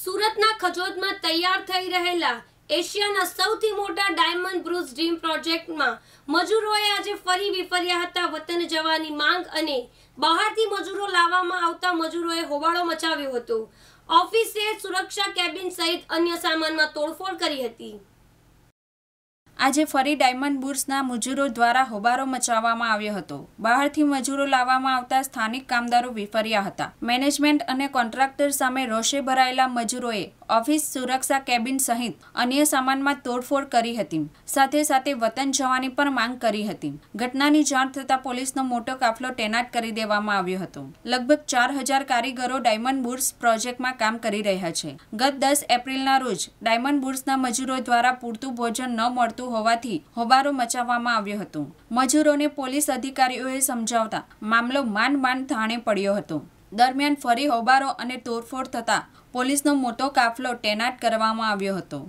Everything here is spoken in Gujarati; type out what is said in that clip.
સુરતના ખજોદમાં તૈયાર થઈ રહેલા એશિયાના સૌથી મોટા ડાયમંડ બ્રુઝ ડ્રીમ પ્રોજેક્ટમાં મજૂરોએ આજે ફરી વિફર્યા હતા વતન જવાની માંગ અને બહારથી મજૂરો લાવવામાં આવતા મજૂરોએ હોબાળો મચાવ્યો હતો ઓફિસે સુરક્ષા કેબિન સહિત અન્ય સામાનમાં તોડફોડ કરી હતી આજે ફરી ડાયમંડ બુર્સના મજૂરો દ્વારા હોબારો મચાવવામાં આવ્યો હતો બહારથી મજૂરો લાવવામાં આવતા સ્થાનિક કામદારો વિફર્યા હતા મેનેજમેન્ટ અને કોન્ટ્રાક્ટર સામે રોષે ભરાયેલા મજૂરોએ ઓફિસ સુરક્ષા કેબિન સહિત અન્ય સામાનમાં તોડફોડ કરી હતી સાથે સાથે વતન જવાની પણ માંગ કરી હતી ઘટનાની જાણ થતાં પોલીસનો મોટો કાફલો તૈનાત કરી દેવામાં આવ્યો હતો લગભગ ચાર હજાર કારીગરો ડાયમંડ બુર્સ પ્રોજેક્ટમાં કામ કરી રહ્યા છે ગત દસ એપ્રિલના રોજ ડાયમંડ બુર્સના મજૂરો દ્વારા પૂરતું ભોજન ન મળતું હોવાથી હોબારો મચાવવામાં આવ્યો હતો મજૂરોને પોલીસ અધિકારીઓએ સમજાવતા મામલો માંડ માંડ થાણે પડ્યો હતો દરમિયાન ફરી હોબારો અને તોડફોડ થતાં પોલીસનો મોટો કાફલો તૈનાત કરવામાં આવ્યો હતો